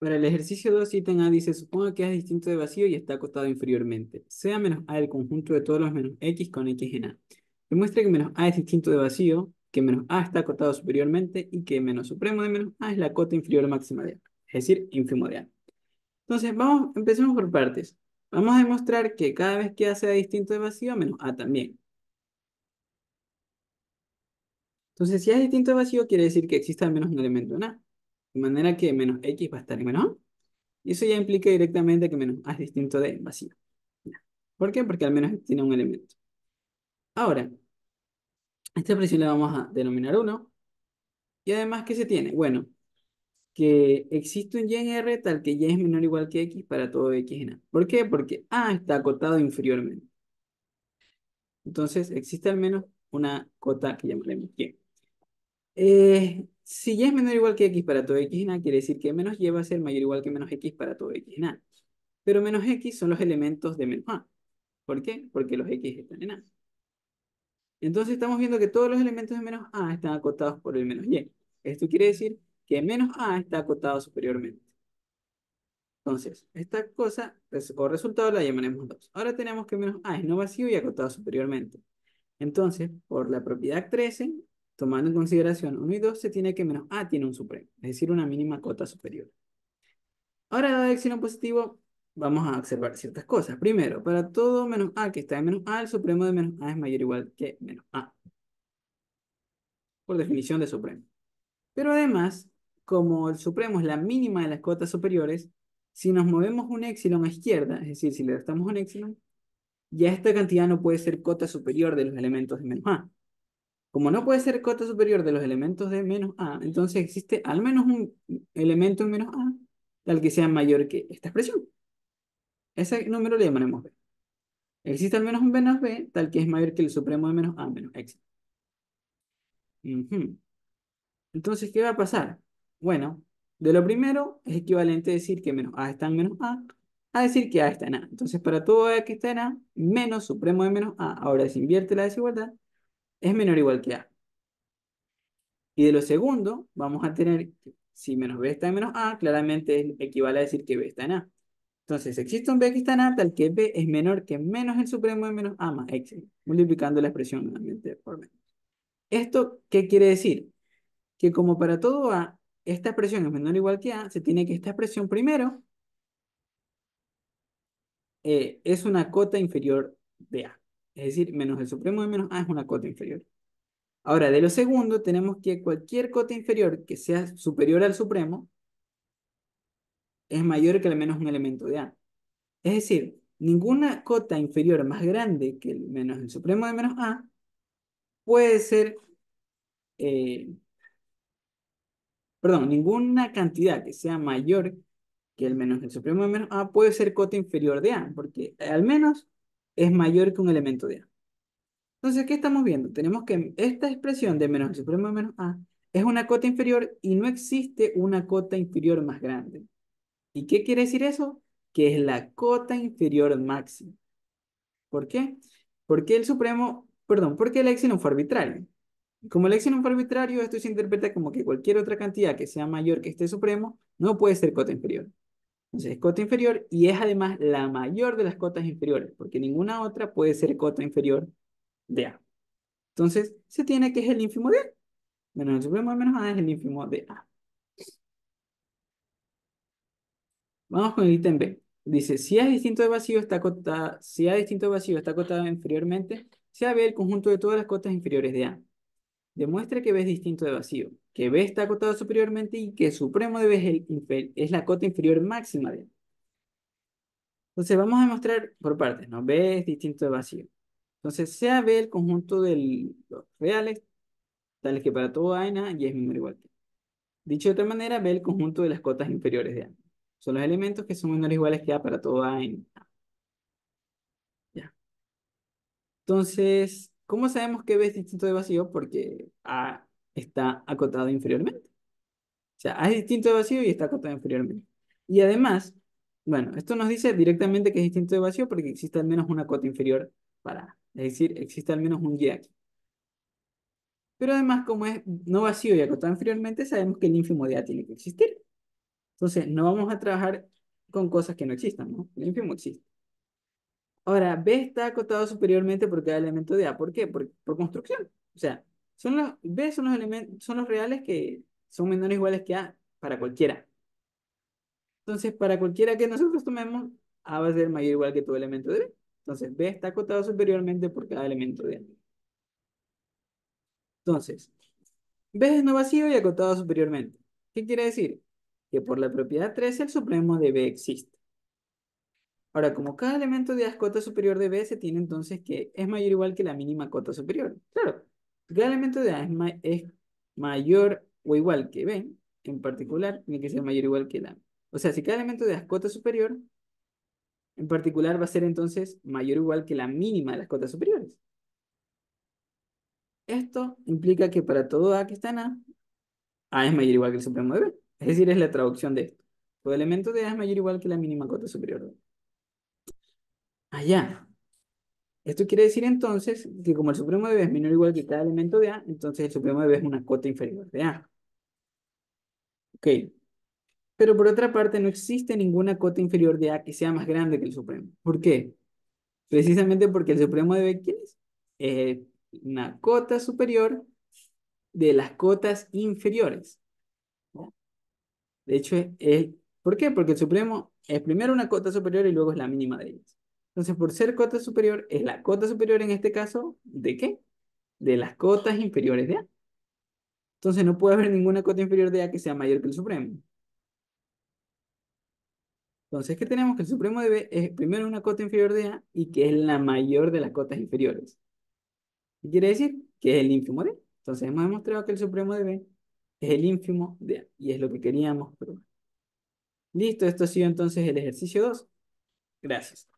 Para el ejercicio 2, ítem A dice, supongo que A es distinto de vacío y está acotado inferiormente. Sea menos A el conjunto de todos los menos X con X en A. Demuestre que menos A es distinto de vacío, que menos A está acotado superiormente y que menos supremo de menos A es la cota inferior máxima de A, es decir, ínfimo de A. Entonces, vamos, empecemos por partes. Vamos a demostrar que cada vez que A sea distinto de vacío, menos A también. Entonces, si A es distinto de vacío, quiere decir que existe al menos un elemento en A. De manera que menos x va a estar en menos a. Y eso ya implica directamente que menos a es distinto de vacío. ¿Por qué? Porque al menos tiene un elemento. Ahora, esta expresión la vamos a denominar 1. Y además, ¿qué se tiene? Bueno, que existe un y en R tal que y es menor o igual que x para todo x en A. ¿Por qué? Porque A está acotado inferiormente. Entonces, existe al menos una cota que llamaremos y. Eh, si y es menor o igual que x para todo x en A, quiere decir que menos y va a ser mayor o igual que menos x para todo x en A. Pero menos x son los elementos de menos A. ¿Por qué? Porque los x están en A. Entonces estamos viendo que todos los elementos de menos A están acotados por el menos y. Esto quiere decir que menos A está acotado superiormente. Entonces, esta cosa o resultado la llamaremos 2. Ahora tenemos que menos A es no vacío y acotado superiormente. Entonces, por la propiedad 13, Tomando en consideración 1 y 2, se tiene que menos A tiene un supremo, es decir, una mínima cota superior. Ahora, dado el éxito positivo, vamos a observar ciertas cosas. Primero, para todo menos A que está en menos A, el supremo de menos A es mayor o igual que menos A. Por definición de supremo. Pero además, como el supremo es la mínima de las cotas superiores, si nos movemos un epsilon a izquierda, es decir, si le restamos un epsilon, ya esta cantidad no puede ser cota superior de los elementos de menos A. Como no puede ser cota superior de los elementos de menos A, entonces existe al menos un elemento en menos A tal que sea mayor que esta expresión. Ese número le llamaremos B. Existe al menos un B menos B tal que es mayor que el supremo de menos A menos X. Entonces, ¿qué va a pasar? Bueno, de lo primero es equivalente a decir que menos A está en menos A a decir que A está en A. Entonces, para todo A que está en A, menos supremo de menos A, ahora se invierte la desigualdad es menor o igual que A. Y de lo segundo, vamos a tener, si menos B está en menos A, claramente equivale a decir que B está en A. Entonces, existe un B que está en A, tal que B es menor que menos el supremo de menos A más X, multiplicando la expresión nuevamente por menos. ¿Esto qué quiere decir? Que como para todo A, esta expresión es menor o igual que A, se tiene que esta expresión primero eh, es una cota inferior de A. Es decir, menos el supremo de menos A es una cota inferior. Ahora, de lo segundo, tenemos que cualquier cota inferior que sea superior al supremo es mayor que al menos un elemento de A. Es decir, ninguna cota inferior más grande que el menos el supremo de menos A puede ser... Eh, perdón, ninguna cantidad que sea mayor que el menos el supremo de menos A puede ser cota inferior de A, porque al menos es mayor que un elemento de A. Entonces, ¿qué estamos viendo? Tenemos que esta expresión de menos el supremo de menos A es una cota inferior y no existe una cota inferior más grande. ¿Y qué quiere decir eso? Que es la cota inferior máxima. ¿Por qué? Porque el supremo, perdón, porque el epsilon fue arbitrario. Como el epsilon fue arbitrario, esto se interpreta como que cualquier otra cantidad que sea mayor que este supremo no puede ser cota inferior. Entonces, es cota inferior y es además la mayor de las cotas inferiores, porque ninguna otra puede ser cota inferior de A. Entonces, se tiene que es el ínfimo de A. Menos el supremo de menos A es el ínfimo de A. Vamos con el ítem B. Dice, si A es distinto de vacío, está cota, si es distinto de vacío está acotado inferiormente, sea B el conjunto de todas las cotas inferiores de A. Demuestra que B es distinto de vacío que B está acotado superiormente y que supremo de B es, la cota inferior máxima de A. Entonces vamos a demostrar por partes, ¿no? B es distinto de vacío. Entonces sea B el conjunto de los reales, tales que para todo A en A y es menor o igual que Dicho de otra manera, B el conjunto de las cotas inferiores de A. Son los elementos que son menores o iguales que A para todo A en A. Ya. Entonces, ¿cómo sabemos que B es distinto de vacío? Porque A está acotado inferiormente. O sea, A es distinto de vacío y está acotado inferiormente. Y además, bueno, esto nos dice directamente que es distinto de vacío porque existe al menos una cota inferior para A. Es decir, existe al menos un Y aquí. Pero además, como es no vacío y acotado inferiormente, sabemos que el ínfimo de A tiene que existir. Entonces, no vamos a trabajar con cosas que no existan, ¿no? El ínfimo existe. Ahora, B está acotado superiormente por cada elemento de A. ¿Por qué? Por, por construcción. O sea, los, B son los, elementos, son los reales que son menores o iguales que A para cualquiera. Entonces, para cualquiera que nosotros tomemos, A va a ser mayor o igual que todo elemento de B. Entonces, B está acotado superiormente por cada elemento de A. Entonces, B es no vacío y acotado superiormente. ¿Qué quiere decir? Que por la propiedad 3 el supremo de B existe. Ahora, como cada elemento de A es cota superior de B, se tiene entonces que es mayor o igual que la mínima cota superior. Claro, cada elemento de A es, mayor o igual que B, en particular, tiene que ser mayor o igual que la. O sea, si cada elemento de A es cota superior, en particular va a ser entonces mayor o igual que la mínima de las cotas superiores. Esto implica que para todo A que está en A, A es mayor o igual que el supremo de B. Es decir, es la traducción de esto. Todo elemento de A es mayor o igual que la mínima cota superior. Allá. Esto quiere decir entonces que como el supremo de B es menor o igual que cada elemento de A, entonces el supremo de B es una cota inferior de A. Ok. Pero por otra parte, no existe ninguna cota inferior de A que sea más grande que el supremo. ¿Por qué? Precisamente porque el supremo de B, es? una cota superior de las cotas inferiores. De hecho, ¿por qué? Porque el supremo es primero una cota superior y luego es la mínima de ellas. Entonces, por ser cota superior, es la cota superior en este caso, ¿de qué? De las cotas inferiores de A. Entonces, no puede haber ninguna cota inferior de A que sea mayor que el supremo. Entonces, ¿qué tenemos? Que el supremo de B es primero una cota inferior de A y que es la mayor de las cotas inferiores. ¿Qué quiere decir? Que es el ínfimo de A. Entonces, hemos demostrado que el supremo de B es el ínfimo de A y es lo que queríamos probar. Listo, esto ha sido entonces el ejercicio 2. Gracias.